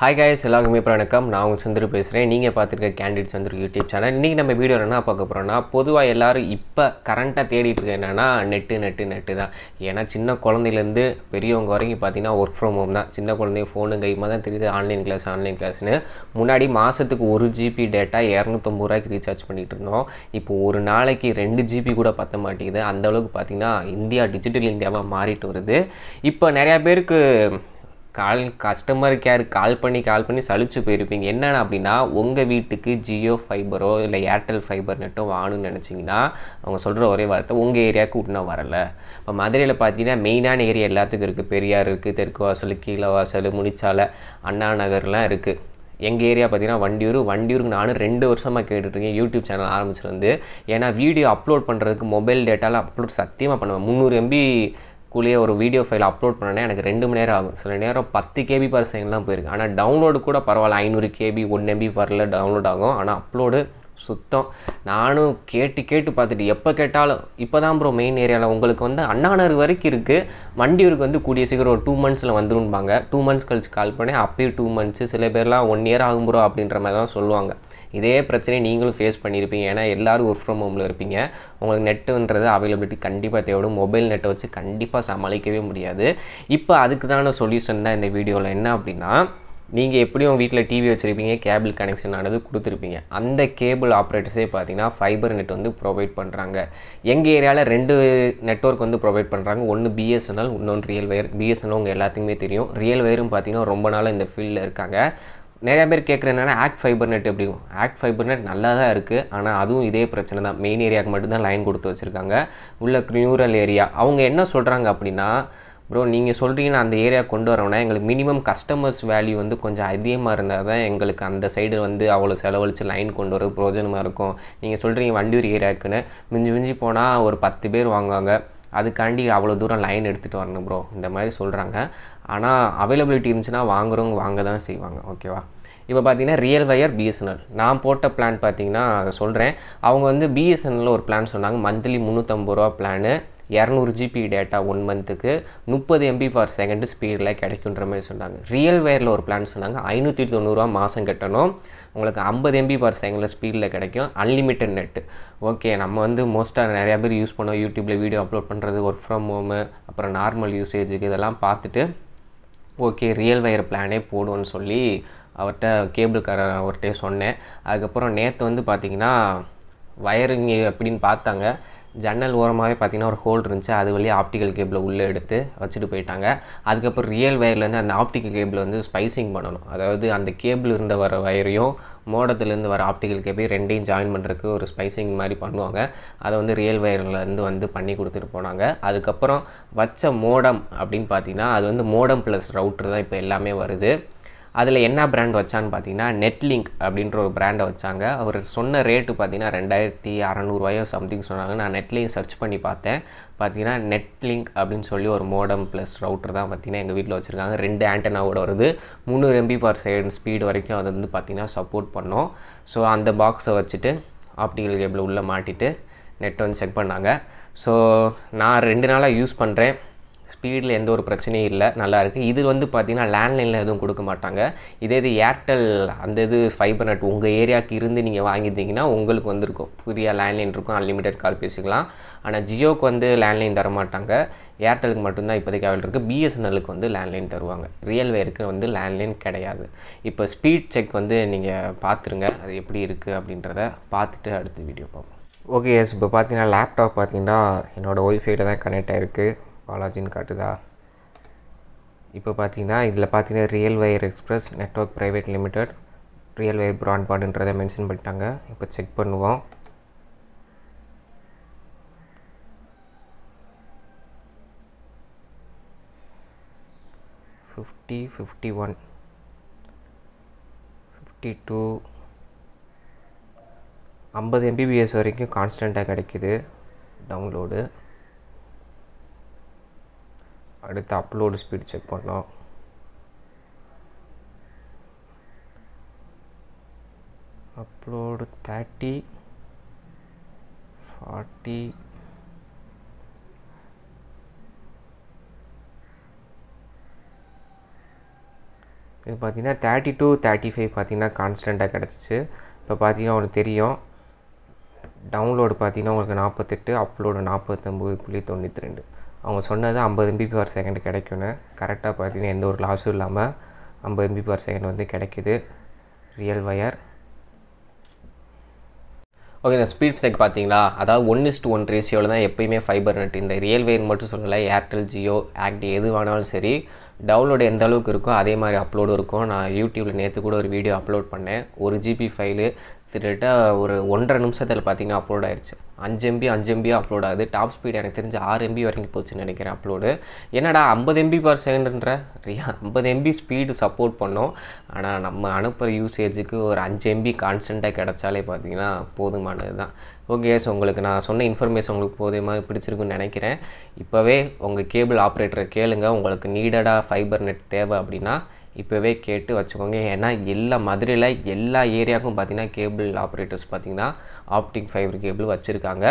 hi guys எல்லாருக்குமே இப்போ வணக்கம் நான் உங்கள் சந்திர பேசுகிறேன் நீங்கள் பார்த்துருக்க கேண்டிடேட் சந்திர யூடியூப் சேனல் இன்றைக்கி நம்ம வீடியோ என்ன பார்க்க போகிறோம்னா பொதுவாக எல்லோரும் இப்போ கரண்ட்டாக தேடிட்டு இருக்க என்னென்னா நெட்டு நெட்டு நெட்டு தான் ஏன்னா சின்ன குழந்தையிலேருந்து பெரியவங்க வரைக்கும் பார்த்தீங்கன்னா ஒர்க் ஃப்ரம் ஹோம் தான் சின்ன குழந்தைய ஃபோனு கைமாக தான் தெரியுது ஆன்லைன் கிளாஸ் ஆன்லைன் கிளாஸ்னு முன்னாடி மாதத்துக்கு ஒரு ஜிபி டேட்டா இரநூத்தம்பது ரூபாய்க்கு ரீசார்ஜ் பண்ணிகிட்டு இருந்தோம் இப்போ ஒரு நாளைக்கு ரெண்டு ஜிபி கூட பற்ற மாட்டேங்குது அந்தளவுக்கு பார்த்திங்கன்னா இந்தியா டிஜிட்டல் இந்தியாவாக மாறிட்டு வருது இப்போ நிறையா பேருக்கு கால் கஸ்டமர் கேர் கால் பண்ணி கால் பண்ணி சளிச்சு போயிருப்பீங்க என்னென்ன அப்படின்னா உங்கள் வீட்டுக்கு ஜியோ ஃபைபரோ இல்லை ஏர்டெல் ஃபைபர் நெட்டோ வாங்கணும்னு நினச்சிங்கன்னா அவங்க சொல்கிற ஒரே வார்த்தை உங்கள் ஏரியாவுக்கு இன்னும் வரலை இப்போ மதுரையில் பார்த்தீங்கன்னா மெயினான ஏரியா எல்லாத்துக்கும் இருக்குது பெரியார் இருக்குது தெற்கு வாசல் கீழே வாசல் முனிச்சாலை அண்ணா நகர்லாம் இருக்குது எங்கள் ஏரியா பார்த்தீங்கன்னா வண்டியூர் வண்டியூருக்கு நானும் ரெண்டு வருஷமாக கேட்டுட்ருக்கேன் யூடியூப் சேனல் ஆரம்பிச்சிருந்து ஏன்னா வீடியோ அப்லோட் பண்ணுறதுக்கு மொபைல் டேட்டாவில் அப்லோட் சத்தியமாக பண்ணுவேன் முந்நூறு எம்பி குள்ளேயே ஒரு வீடியோ ஃபைல் அப்லோட் பண்ணேன்னா எனக்கு ரெண்டு மணி நேரம் ஆகும் சில நேரம் பத்து கேபி பர் செகண்ட்லாம் போயிருக்கு ஆனால் டவுன்லோடு கூட பரவாயில்ல ஐநூறு கேபி ஒன் எம்பி பரில் டவுன்லோட் ஆகும் ஆனால் அப்லோடு சுத்தம் நானும் கேட்டு கேட்டு பார்த்துட்டு எப்போ கேட்டாலும் இப்போ தான் ப்ரோ மெயின் ஏரியாவில் உங்களுக்கு வந்து அண்ணாநகர் வரைக்கும் இருக்குது மண்டியூருக்கு வந்து கூடிய சீக்கிரம் ஒரு டூ மந்த்ஸில் வந்துரும்பாங்க டூ மந்த்ஸ் கழிச்சு கால் பண்ணி அப்பயும் டூ மந்த்ஸு சில பேர்லாம் ஒன் இயர் ஆகும் ப்ரோ அப்படின்ற மாதிரி தான் சொல்லுவாங்க இதே பிரச்சனையை நீங்களும் ஃபேஸ் பண்ணியிருப்பீங்க ஏன்னா எல்லோரும் ஒர்க் ஃப்ரம் ஹோமில் இருப்பீங்க உங்களுக்கு நெட்டுன்றது அவைலபிலிட்டி கண்டிப்பாக தேவைப்படும் மொபைல் நெட்டை வச்சு கண்டிப்பாக சமாளிக்கவே முடியாது இப்போ அதுக்கு தான சொல்யூஷன் தான் இந்த வீடியோவில் என்ன அப்படின்னா நீங்கள் எப்படியும் வீட்டில் டிவி வச்சுருப்பீங்க கேபிள் கனெக்ஷன் ஆனது கொடுத்துருப்பீங்க அந்த கேபிள் ஆப்ரேட்டர்ஸே பார்த்தீங்கன்னா ஃபைபர் நெட் வந்து ப்ரொவைட் பண்ணுறாங்க எங்கள் ஏரியாவில் ரெண்டு நெட்ஒர்க் வந்து ப்ரொவைட் பண்ணுறாங்க ஒன்று பிஎஸ்என்எல் இன்னொன்று ரியல் வயர் பிஎஸ்என்எல் உங்கள் எல்லாத்துக்குமே தெரியும் ரியல் வயரும் பார்த்தீங்கன்னா ரொம்ப நாளாக இந்த ஃபீல்டில் இருக்காங்க நிறைய பேர் கேட்குற என்னென்னா ஆக்ட் ஃபைபர் நெட் எப்படி ஆக்ட் ஃபைபர் நெட் நல்லா தான் இருக்குது ஆனால் அதுவும் இதே பிரச்சனை தான் மெயின் ஏரியாவுக்கு மட்டும்தான் லைன் கொடுத்து வச்சுருக்காங்க உள்ள நியூரல் ஏரியா அவங்க என்ன சொல்கிறாங்க அப்படின்னா ப்ரோ நீங்கள் சொல்கிறீங்கன்னா அந்த ஏரியா கொண்டு வரோம்னா எங்களுக்கு மினிமம் கஸ்டமர்ஸ் வேல்யூ வந்து கொஞ்சம் அதிகமாக இருந்தால் தான் எங்களுக்கு அந்த சைடு வந்து அவ்வளோ செலவழித்து லைன் கொண்டு வர பிரோஜனமாக இருக்கும் நீங்கள் சொல்கிறீங்க வண்டியூர் ஏரியாவுக்குன்னு மிஞ்சி மிஞ்சி போனால் ஒரு பத்து பேர் வாங்குவாங்க அதுக்காண்டி அவ்வளோ தூரம் லைன் எடுத்துகிட்டு வரணும் ப்ரோ இந்த மாதிரி சொல்கிறாங்க ஆனால் அவைலபிலிட்டி இருந்துச்சுன்னா வாங்குறவங்க வாங்க தான் செய்வாங்க ஓகேவா இப்போ பார்த்தீங்கன்னா ரியல் வயர் பிஎஸ்என்எல் நான் போட்ட பிளான் பார்த்தீங்கன்னா சொல்கிறேன் அவங்க வந்து பிஎஸ்என்எல்லில் ஒரு பிளான் சொன்னாங்க மந்த்லி முந்நூற்றம்பது ரூபா பிளானு இரநூறு ஜிபி டேட்டா ஒன் மந்த்துக்கு முப்பது எம்பி பர் செகண்டு ஸ்பீடில் கிடைக்குன்ற மாதிரி சொன்னாங்க ரியல் வேரில் ஒரு பிளான் சொன்னாங்க ஐநூற்றி தொண்ணூறுவா மாதம் கட்டணும் உங்களுக்கு ஐம்பது எம்பி பர் செகண்டில் ஸ்பீடில் கிடைக்கும் அன்லிமிட்டட் நெட்டு ஓகே நம்ம வந்து மோஸ்ட்டாக நிறையா பேர் யூஸ் பண்ணோம் யூடியூப்பில் வீடியோ அப்லோட் பண்ணுறது ஒர்க் ஃப்ரம் ஹோமு அப்புறம் நார்மல் யூசேஜுக்கு இதெல்லாம் பார்த்துட்டு ஓகே ரியல் வயர் பிளானே போடுவோன்னு சொல்லி அவர்கிட்ட கேபிள்காரர் அவர்கிட்டே சொன்னேன் அதுக்கப்புறம் நேற்று வந்து பார்த்திங்கன்னா வயரிங் எப்படின்னு பார்த்தாங்க ஜன்னல் ஓரமாகவே பார்த்திங்கன்னா ஒரு ஹோல் இருந்துச்சு அது வழியே ஆப்டிக்கல் கேபிளை உள்ளே எடுத்து வச்சுட்டு போயிட்டாங்க அதுக்கப்புறம் ரியல் வயர்லேருந்து அந்த ஆப்டிக்கல் கேபிள் வந்து ஸ்பைசிங் பண்ணணும் அதாவது அந்த கேபிள் இருந்து வர வயரையும் மோடத்துலேருந்து வர ஆப்டிக்கல் கேபிள் ரெண்டையும் ஜாயின் பண்ணுறதுக்கு ஒரு ஸ்பைசிங் மாதிரி பண்ணுவாங்க அதை வந்து ரியல் வயர்லேருந்து வந்து பண்ணி கொடுத்துட்டு போனாங்க அதுக்கப்புறம் வச்ச மோடம் அப்படின்னு பார்த்தீங்கன்னா அது வந்து மோடம் ப்ளஸ் ரவுட்ரு தான் இப்போ எல்லாமே வருது அதில் என்ன பிராண்ட் வச்சான்னு பார்த்தீங்கன்னா நெட்லிங்க் அப்படின்ற ஒரு பிராண்டை வச்சாங்க அவர் சொன்ன ரேட்டு பார்த்தீங்கன்னா ரெண்டாயிரத்தி அறநூறுவாயோ சம்திங் சொன்னாங்க நான் நெட்லேயும் சர்ச் பண்ணி பார்த்தேன் பார்த்தீங்கன்னா நெட்லிங்க் அப்படின்னு சொல்லி ஒரு மோடம் ப்ளஸ் ரவுட்டர் தான் பார்த்தீங்கன்னா எங்கள் வீட்டில் வச்சுருக்காங்க ரெண்டு ஆண்டனாவோட வருது முந்நூறு எம்பி பர் செகண்ட் ஸ்பீடு வரைக்கும் அதை வந்து பார்த்திங்கன்னா சப்போர்ட் பண்ணோம் ஸோ அந்த பாக்ஸை வச்சுட்டு ஆப்டிக்கல் கேபிள் உள்ளே மாட்டிட்டு நெட் வந்து செக் பண்ணாங்க ஸோ நான் ரெண்டு நாளாக யூஸ் பண்ணுறேன் ஸ்பீடில் எந்த ஒரு பிரச்சனையும் இல்லை நல்லாயிருக்கு இது வந்து பார்த்திங்கன்னா லேண்ட்லைனில் எதுவும் கொடுக்க மாட்டாங்க இதே இது ஏர்டெல் அந்த இது ஃபைபர் நெட் உங்கள் ஏரியாவுக்கு இருந்து நீங்கள் வாங்கியிருந்தீங்கன்னா உங்களுக்கு வந்திருக்கும் ஃப்ரீயாக லேண்ட்லைன் இருக்கும் அன்லிமிட்டெட் கால் பேசிக்கலாம் ஆனால் ஜியோக்கு வந்து லேண்ட்லைன் தரமாட்டாங்க ஏர்டெலுக்கு மட்டும்தான் இப்போதைக்கு அவள் இருக்குது பிஎஸ்என்எலுக்கு வந்து லேண்ட்லைன் தருவாங்க ரியல்வேருக்கு வந்து லேண்ட்லைன் கிடையாது இப்போ ஸ்பீட் செக் வந்து நீங்கள் பார்த்துருங்க அது எப்படி இருக்குது அப்படின்றத பார்த்துட்டு அடுத்த வீடியோ பார்ப்போம் ஓகே எஸ் இப்போ பார்த்தீங்கன்னா லேப்டாப் பார்த்தீங்கன்னா என்னோடய ஒய்ஃபைட்டு தான் கனெக்ட் ஆகிருக்கு பாலாஜின்னு காட்டுதா இப்போ பார்த்தீங்கன்னா இதில் பார்த்தீங்கன்னா real wire express network private limited real wire ப்ராட்பாண்டுன்றதை மென்ஷன் பண்ணிட்டாங்க இப்போ செக் பண்ணுவோம் fifty fifty one fifty two ஐம்பது எம்பிபிஎஸ் வரைக்கும் கான்ஸ்டண்ட்டாக கிடைக்கிது டவுன்லோடு அடுத்து அப்லோடு ஸ்பீட் செக் பண்ணோம் அப்லோடு தேர்ட்டி ஃபார்ட்டி இப்போ பார்த்தீங்கன்னா தேர்ட்டி டூ தேர்ட்டி ஃபைவ் பார்த்திங்கன்னா கான்ஸ்டண்ட்டாக கிடச்சிச்சு இப்போ பார்த்தீங்கன்னா உங்களுக்கு தெரியும் டவுன்லோடு பார்த்திங்கன்னா உங்களுக்கு நாற்பத்தெட்டு அப்லோடு நாற்பத்தொம்போது புள்ளி தொண்ணூற்றி ரெண்டு அவங்க சொன்னது ஐம்பது எம்பி பர் செகண்ட் கிடைக்கும்னு கரெக்டாக பார்த்தீங்கன்னா எந்த ஒரு லாஸும் இல்லாமல் ஐம்பது எம்பி பர் செகண்ட் வந்து கிடைக்கிது ரியல் வயர் ஓகே இந்த ஸ்பீட் செக் பார்த்தீங்களா அதாவது ஒன் இஸ் டூ ஒன் ரேஷியோவில் தான் எப்பயுமே ஃபைபர் நெட் இந்த ரியல் வயர் மட்டும் சொல்லலை ஏர்டெல் ஜியோ ஆக்ட் எது வேணாலும் சரி டவுன்லோடு எந்த அளவுக்கு இருக்கோ அதே மாதிரி அப்லோடும் இருக்கும் நான் யூடியூப்பில் நேற்று கூட ஒரு வீடியோ அப்லோட் பண்ணேன் ஒரு ஜிபி ஃபைலு கிட்டத்தட்ட ஒரு ஒன்றரை நிமிஷத்தில் பார்த்தீங்கன்னா அப்லோட் ஆயிடுச்சு அஞ்சு எம்பி அஞ்சு எம்பியாக அப்லோட் ஆகுது டாப் ஸ்பீட் எனக்கு தெரிஞ்சு ஆறு எம்பி வரைக்கும் போச்சுன்னு நினைக்கிறேன் அப்லோடு என்னடா ஐம்பது எம்பி பர் செகண்ட்ன்ற ஐம்பது எம்பி ஸ்பீடு சப்போர்ட் பண்ணோம் ஆனால் நம்ம அனுப்புகிற யூசேஜுக்கு ஒரு அஞ்சு எம்பி கான்ஸ்டண்ட்டாக கிடச்சாலே பார்த்தீங்கன்னா போதுமானது தான் ஓகே ஸோ உங்களுக்கு நான் சொன்ன இன்ஃபர்மேஷன் உங்களுக்கு மாதிரி பிடிச்சிருக்குன்னு நினைக்கிறேன் இப்போவே உங்கள் கேபிள் ஆப்ரேட்டரை கேளுங்க உங்களுக்கு நீடடாக ஃபைபர் நெட் தேவை அப்படின்னா இப்போவே கேட்டு வச்சுக்கோங்க ஏன்னா எல்லா மதுரையில் எல்லா ஏரியாவுக்கும் பார்த்திங்கன்னா கேபிள் ஆப்ரேட்டர்ஸ் பார்த்திங்கன்னா ஆப்டிக் ஃபைபர் கேபிள் வச்சுருக்காங்க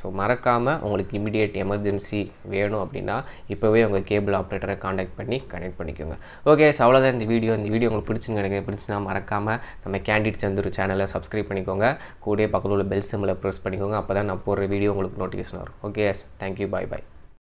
ஸோ மறக்காமல் உங்களுக்கு இமீடியட் எமர்ஜென்சி வேணும் அப்படின்னா இப்போவே உங்கள் கேபிள் ஆப்ரேட்டரை காண்டாக்ட் பண்ணி கனெக்ட் பண்ணிக்கோங்க ஓகே ஸோ அவ்வளோதான் இந்த வீடியோ இந்த வீடியோ உங்களுக்கு பிடிச்சுன்னு எனக்கு பிடிச்சினா மறக்காமல் நம்ம கேண்டிட் சந்தூர் சேனலை சப்ஸ்கிரைப் பண்ணிக்கோங்க கூட பக்கத்தில் உள்ள பெல் சிம்மில் ப்ரெஸ் பண்ணிக்கோங்க அப்போ தான் நான் போடுற வீடியோ உங்களுக்கு நோட்டிஃபிகேஷன் வரும் ஓகே எஸ் தேங்க்யூ பாய் பாய்